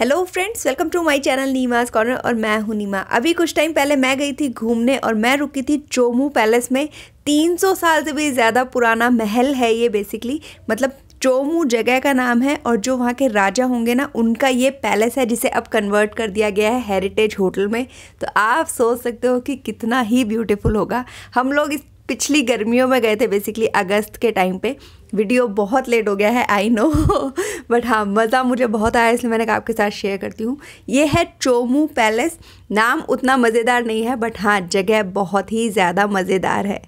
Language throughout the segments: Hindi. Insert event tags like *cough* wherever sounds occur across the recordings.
hello friends welcome to my channel नीमाज कॉर्नर और मैं हूं नीमा अभी कुछ टाइम पहले मैं गई थी घूमने और मैं रुकी थी चोमू पैलेस में 300 साल से भी ज़्यादा पुराना महल है ये बेसिकली मतलब चोमू जगह का नाम है और जो वहाँ के राजा होंगे ना उनका ये पैलेस है जिसे अब कन्वर्ट कर दिया गया है हेरिटेज होटल में तो आप सोच सकते हो कि कितना ही ब्यूटीफुल होगा हम लोग इस पिछली गर्मियों में गए थे बेसिकली अगस्त के टाइम पे वीडियो बहुत लेट हो गया है आई नो बट हाँ मज़ा मुझे बहुत आया इसलिए मैंने कहा आपके साथ शेयर करती हूँ ये है चोमू पैलेस नाम उतना मज़ेदार नहीं है बट हाँ जगह बहुत ही ज़्यादा मज़ेदार है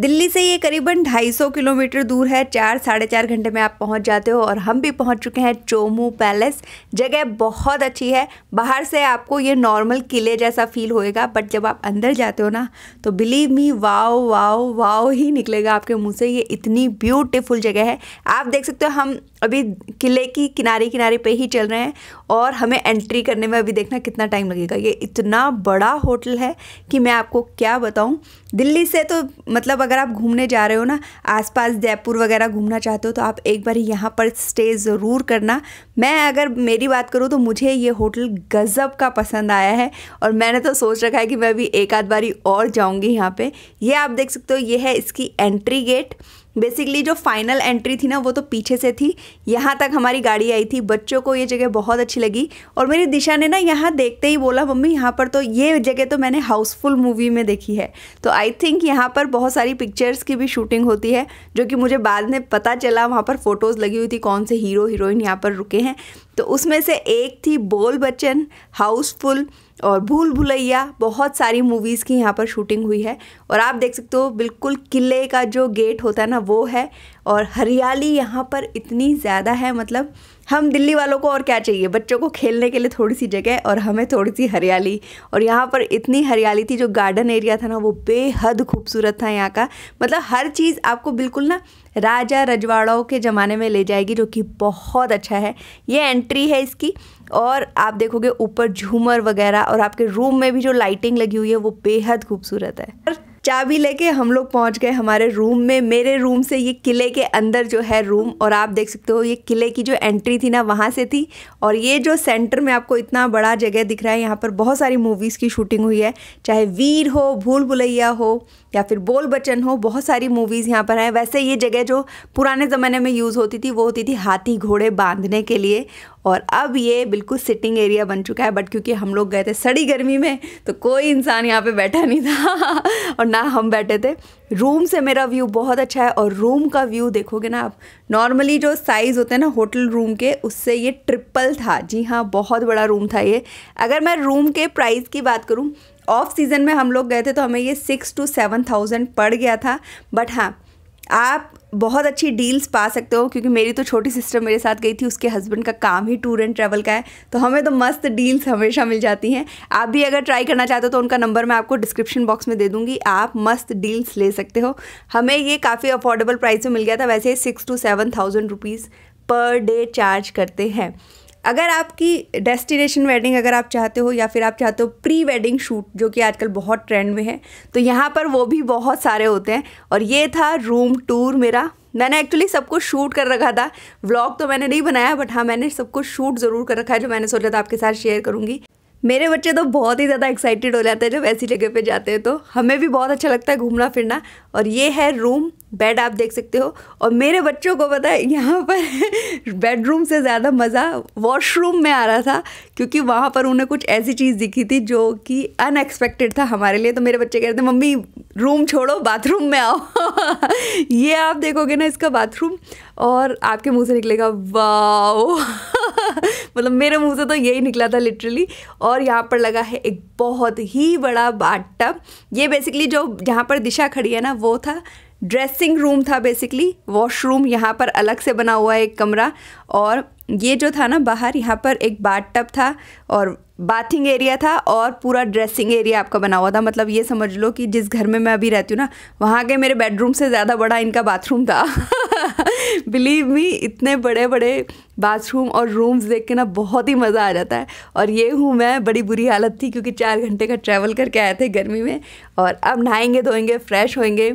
दिल्ली से ये करीबन 250 किलोमीटर दूर है चार साढ़े चार घंटे में आप पहुंच जाते हो और हम भी पहुंच चुके हैं चोमू पैलेस जगह बहुत अच्छी है बाहर से आपको ये नॉर्मल किले जैसा फील होएगा बट जब आप अंदर जाते हो ना तो believe me wow wow wow ही निकलेगा आपके मुँह से ये इतनी ब्यूटिफुल जगह है आप देख सकते हो हम अभी किले की किनारे किनारे पे ही चल रहे हैं और हमें एंट्री करने में अभी देखना कितना टाइम लगेगा ये इतना बड़ा होटल है कि मैं आपको क्या बताऊं दिल्ली से तो मतलब अगर आप घूमने जा रहे हो ना आसपास जयपुर वगैरह घूमना चाहते हो तो आप एक बार यहाँ पर स्टे ज़रूर करना मैं अगर मेरी बात करूँ तो मुझे ये होटल गज़ब का पसंद आया है और मैंने तो सोच रखा है कि मैं अभी एक आध बारी और जाऊँगी यहाँ पर यह आप देख सकते हो ये है इसकी एंट्री गेट बेसिकली जो फाइनल एंट्री थी ना वो तो पीछे से थी यहाँ तक हमारी गाड़ी आई थी बच्चों को ये जगह बहुत अच्छी लगी और मेरी दिशा ने ना यहाँ देखते ही बोला मम्मी यहाँ पर तो ये जगह तो मैंने हाउसफुल मूवी में देखी है तो आई थिंक यहाँ पर बहुत सारी पिक्चर्स की भी शूटिंग होती है जो कि मुझे बाद में पता चला वहाँ पर फ़ोटोज़ लगी हुई थी कौन से हीरो हीरोइन यहाँ पर रुके हैं तो उसमें से एक थी बोल बच्चन हाउसफुल और भूल भुलैया बहुत सारी मूवीज़ की यहाँ पर शूटिंग हुई है और आप देख सकते हो बिल्कुल किले का जो गेट होता है ना वो है और हरियाली यहाँ पर इतनी ज़्यादा है मतलब हम दिल्ली वालों को और क्या चाहिए बच्चों को खेलने के लिए थोड़ी सी जगह और हमें थोड़ी सी हरियाली और यहाँ पर इतनी हरियाली थी जो गार्डन एरिया था ना वो बेहद खूबसूरत था यहाँ का मतलब हर चीज़ आपको बिल्कुल ना राजा रजवाड़ाओं के ज़माने में ले जाएगी जो कि बहुत अच्छा है ये एंट्री है इसकी और आप देखोगे ऊपर झूमर वगैरह और आपके रूम में भी जो लाइटिंग लगी हुई है वो बेहद खूबसूरत है चाबी लेके हम लोग पहुंच गए हमारे रूम में मेरे रूम से ये किले के अंदर जो है रूम और आप देख सकते हो ये किले की जो एंट्री थी ना वहाँ से थी और ये जो सेंटर में आपको इतना बड़ा जगह दिख रहा है यहाँ पर बहुत सारी मूवीज़ की शूटिंग हुई है चाहे वीर हो भूल भुलैया हो या फिर बोल बच्चन हो बहुत सारी मूवीज़ यहाँ पर हैं वैसे ये जगह जो पुराने ज़माने में यूज़ होती थी वो होती थी हाथी घोड़े बांधने के लिए और अब ये बिल्कुल सिटिंग एरिया बन चुका है बट क्योंकि हम लोग गए थे सड़ी गर्मी में तो कोई इंसान यहाँ पे बैठा नहीं था *laughs* और ना हम बैठे थे रूम से मेरा व्यू बहुत अच्छा है और रूम का व्यू देखोगे ना आप नॉर्मली जो साइज़ होते हैं ना होटल रूम के उससे ये ट्रिपल था जी हाँ बहुत बड़ा रूम था ये अगर मैं रूम के प्राइस की बात करूँ ऑफ सीज़न में हम लोग गए थे तो हमें ये सिक्स टू सेवन थाउजेंड पड़ गया था बट हाँ आप बहुत अच्छी डील्स पा सकते हो क्योंकि मेरी तो छोटी सिस्टर मेरे साथ गई थी उसके हस्बैंड का काम ही टूर एंड ट्रैवल का है तो हमें तो मस्त डील्स हमेशा मिल जाती हैं आप भी अगर ट्राई करना चाहते हो तो उनका नंबर मैं आपको डिस्क्रिप्शन बॉक्स में दे दूँगी आप मस्त डील्स ले सकते हो हमें ये काफ़ी अफोर्डेबल प्राइस में मिल गया था वैसे six two seven thousand rupees per day charge करते हैं अगर आपकी डेस्टिनेशन वेडिंग अगर आप चाहते हो या फिर आप चाहते हो प्री वेडिंग शूट जो कि आजकल बहुत ट्रेंड में है तो यहाँ पर वो भी बहुत सारे होते हैं और ये था रूम टूर मेरा मैंने एक्चुअली सब कुछ शूट कर रखा था व्लॉग तो मैंने नहीं बनाया बट हाँ मैंने सब कुछ शूट ज़रूर कर रखा है जो मैंने सोचा था आपके साथ शेयर करूंगी मेरे बच्चे तो बहुत ही ज़्यादा एक्साइटेड हो जाते हैं जब ऐसी जगह पे जाते हैं तो हमें भी बहुत अच्छा लगता है घूमना फिरना और ये है रूम बेड आप देख सकते हो और मेरे बच्चों को पता है यहाँ पर बेडरूम *laughs* से ज़्यादा मज़ा वॉशरूम में आ रहा था क्योंकि वहाँ पर उन्हें कुछ ऐसी चीज़ दिखी थी जो कि अनएक्सपेक्टेड था हमारे लिए तो मेरे बच्चे कह रहे थे मम्मी रूम छोड़ो बाथरूम में आओ *laughs* ये आप देखोगे ना इसका बाथरूम और आपके मुँह से निकलेगा वाओ *laughs* मतलब मेरे मुंह से तो यही निकला था लिटरली और यहाँ पर लगा है एक बहुत ही बड़ा बाथ ये बेसिकली जो जहाँ पर दिशा खड़ी है ना वो था ड्रेसिंग रूम था बेसिकली वॉशरूम यहाँ पर अलग से बना हुआ है एक कमरा और ये जो था ना बाहर यहाँ पर एक बाथ था और बाथिंग एरिया था और पूरा ड्रेसिंग एरिया आपका बना हुआ था मतलब ये समझ लो कि जिस घर में मैं अभी रहती हूँ ना वहाँ के मेरे बेडरूम से ज़्यादा बड़ा इनका बाथरूम था *laughs* बिलीव *laughs* मी इतने बड़े बड़े बाथरूम और रूम्स देख के ना बहुत ही मज़ा आ जाता है और ये हूँ मैं बड़ी बुरी हालत थी क्योंकि चार घंटे का ट्रैवल करके आए थे गर्मी में और अब नहाएंगे धोएंगे फ्रेश होएंगे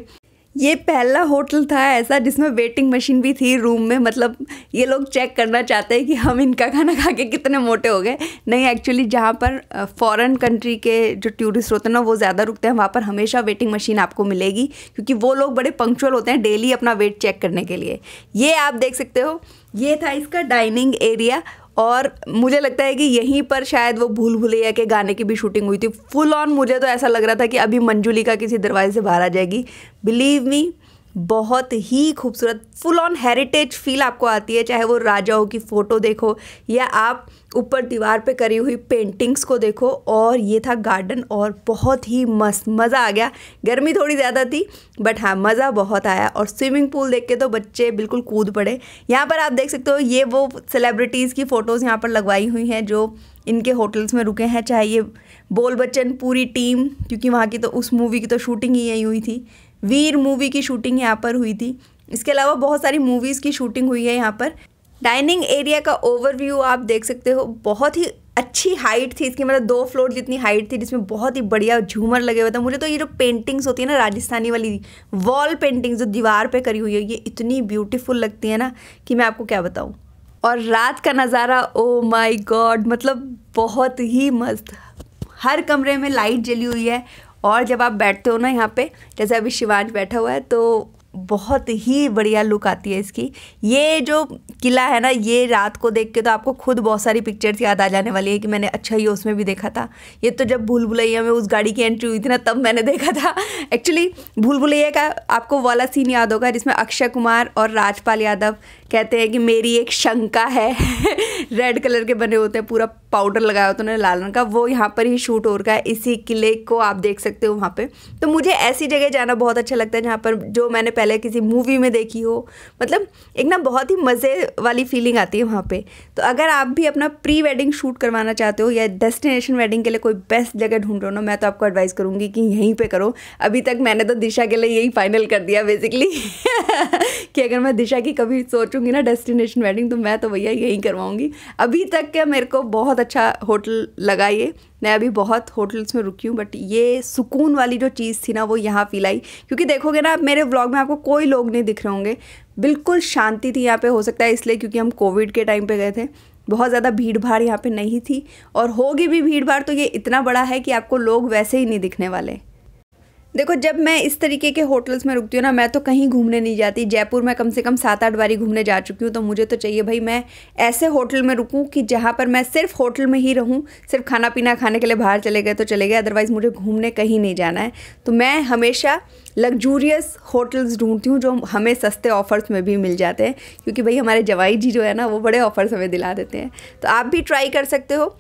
ये पहला होटल था ऐसा जिसमें वेटिंग मशीन भी थी रूम में मतलब ये लोग चेक करना चाहते हैं कि हम इनका खाना खा के कितने मोटे हो गए नहीं एक्चुअली जहाँ पर फॉरेन कंट्री के जो टूरिस्ट होते हैं ना वो ज़्यादा रुकते हैं वहाँ पर हमेशा वेटिंग मशीन आपको मिलेगी क्योंकि वो लोग बड़े पंक्चुअल होते हैं डेली अपना वेट चेक करने के लिए ये आप देख सकते हो ये था इसका डाइनिंग एरिया और मुझे लगता है कि यहीं पर शायद वो भूल भुलैया के गाने की भी शूटिंग हुई थी फुल ऑन मुझे तो ऐसा लग रहा था कि अभी मंजुलिका किसी दरवाजे से बाहर आ जाएगी बिलीव मी बहुत ही खूबसूरत फुल ऑन हेरिटेज फील आपको आती है चाहे वो राजाओं की फ़ोटो देखो या आप ऊपर दीवार पे करी हुई पेंटिंग्स को देखो और ये था गार्डन और बहुत ही मस्त मज़ा आ गया गर्मी थोड़ी ज़्यादा थी बट हाँ मज़ा बहुत आया और स्विमिंग पूल देख के तो बच्चे बिल्कुल कूद पड़े यहाँ पर आप देख सकते हो ये वो सेलिब्रिटीज़ की फ़ोटोज़ यहाँ पर लगवाई हुई हैं जो इनके होटल्स में रुके हैं चाहे ये बोल बच्चन पूरी टीम क्योंकि वहाँ की तो उस मूवी की तो शूटिंग ही यही हुई थी वीर मूवी की शूटिंग यहाँ पर हुई थी इसके अलावा बहुत सारी मूवीज़ की शूटिंग हुई है यहाँ पर डाइनिंग एरिया का ओवरव्यू आप देख सकते हो बहुत ही अच्छी हाइट थी इसकी मतलब दो फ्लोर जितनी हाइट थी जिसमें बहुत ही बढ़िया झूमर लगे हुए थे मुझे तो ये जो पेंटिंग्स होती है ना राजस्थानी वाली वॉल पेंटिंग्स जो दीवार पे करी हुई है ये इतनी ब्यूटीफुल लगती है ना कि मैं आपको क्या बताऊँ और रात का नज़ारा ओ माई गॉड मतलब बहुत ही मस्त हर कमरे में लाइट जली हुई है और जब आप बैठते हो ना यहाँ पे जैसे अभी शिवांश बैठा हुआ है तो बहुत ही बढ़िया लुक आती है इसकी ये जो किला है ना ये रात को देख के तो आपको खुद बहुत सारी पिक्चर्स याद आ जाने वाली है कि मैंने अच्छा ये उसमें भी देखा था ये तो जब भूल भुलैया में उस गाड़ी की एंट्री हुई थी ना तब मैंने देखा था एक्चुअली भूल भुलैया का आपको वाला सीन याद होगा जिसमें अक्षय कुमार और राजपाल यादव कहते हैं कि मेरी एक शंका है रेड *laughs* कलर के बने होते हैं पूरा पाउडर लगाया होता है लाल रंग का वो यहाँ पर ही शूट हो रहा है इसी किले को आप देख सकते हो वहाँ पर तो मुझे ऐसी जगह जाना बहुत अच्छा लगता है जहाँ पर जो मैंने पहले पहले किसी मूवी में देखी हो मतलब एक ना बहुत ही मज़े वाली फीलिंग आती है वहाँ पे तो अगर आप भी अपना प्री वेडिंग शूट करवाना चाहते हो या डेस्टिनेशन वेडिंग के लिए कोई बेस्ट जगह ढूंढ रहे हो ना मैं तो आपको एडवाइस करूँगी कि यहीं पर करो अभी तक मैंने तो दिशा के लिए यही फाइनल कर दिया बेसिकली *laughs* कि अगर मैं दिशा की कभी सोचूंगी ना डेस्टिनेशन वेडिंग तो मैं तो भैया यहीं करवाऊंगी अभी तक क्या मेरे को बहुत अच्छा होटल लगा ये मैं अभी बहुत होटल्स में रुकी हूँ बट ये सुकून वाली जो चीज़ थी ना वो यहाँ फील आई क्योंकि देखोगे ना मेरे व्लॉग में आपको कोई लोग नहीं दिख रहे होंगे बिल्कुल शांति थी यहाँ पे हो सकता है इसलिए क्योंकि हम कोविड के टाइम पे गए थे बहुत ज़्यादा भीड़ भाड़ यहाँ पर नहीं थी और होगी भी भीड़ भाड़ तो ये इतना बड़ा है कि आपको लोग वैसे ही नहीं दिखने वाले देखो जब मैं इस तरीके के होटल्स में रुकती हूँ ना मैं तो कहीं घूमने नहीं जाती जयपुर में कम से कम सात आठ बारी घूमने जा चुकी हूँ तो मुझे तो चाहिए भाई मैं ऐसे होटल में रुकूँ कि जहाँ पर मैं सिर्फ होटल में ही रहूँ सिर्फ खाना पीना खाने के लिए बाहर चले गए तो चले गए अदरवाइज़ मुझे घूमने कहीं नहीं जाना है तो मैं हमेशा लग्जूरियस होटल्स ढूंढती हूँ जो हमें सस्ते ऑफ़र्स में भी मिल जाते हैं क्योंकि भाई हमारे जवाई जी जो है ना वो बड़े ऑफ़र्स हमें दिला देते हैं तो आप भी ट्राई कर सकते हो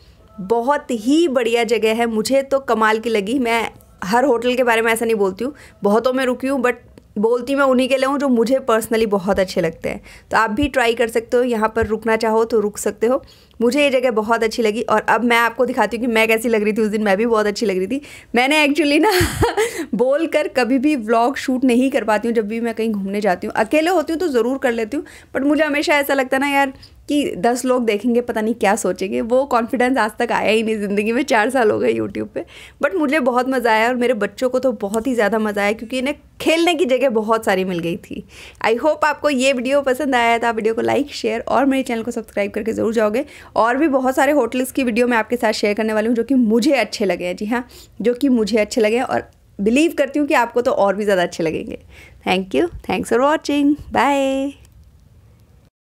बहुत ही बढ़िया जगह है मुझे तो कमाल की लगी मैं हर होटल के बारे में ऐसा नहीं बोलती हूँ बहुतों में रुकी हूँ बट बोलती मैं उन्हीं के लिए हूँ जो मुझे पर्सनली बहुत अच्छे लगते हैं तो आप भी ट्राई कर सकते हो यहाँ पर रुकना चाहो तो रुक सकते हो मुझे ये जगह बहुत अच्छी लगी और अब मैं आपको दिखाती हूँ कि मैं कैसी लग रही थी उस दिन मैं भी बहुत अच्छी लग रही थी मैंने एक्चुअली ना *laughs* बोल कर कभी भी व्लॉग शूट नहीं कर पाती हूँ जब भी मैं कहीं घूमने जाती हूँ अकेले होती हूँ तो ज़रूर कर लेती हूँ बट मुझे हमेशा ऐसा लगता ना यार कि दस लोग देखेंगे पता नहीं क्या सोचेंगे वो कॉन्फिडेंस आज तक आया ही नहीं ज़िंदगी में चार साल हो गए यूट्यूब पे बट मुझे बहुत मज़ा आया और मेरे बच्चों को तो बहुत ही ज़्यादा मज़ा आया क्योंकि इन्हें खेलने की जगह बहुत सारी मिल गई थी आई होप आपको ये वीडियो पसंद आया था आप वीडियो को लाइक शेयर और मेरे चैनल को सब्सक्राइब करके ज़रूर जाओगे और भी बहुत सारे होटल्स की वीडियो मैं आपके साथ शेयर करने वाली हूँ जो कि मुझे अच्छे लगे हैं जी हाँ जो कि मुझे अच्छे लगे हैं और बिलीव करती हूँ कि आपको तो और भी ज़्यादा अच्छे लगेंगे thank you thanks for watching bye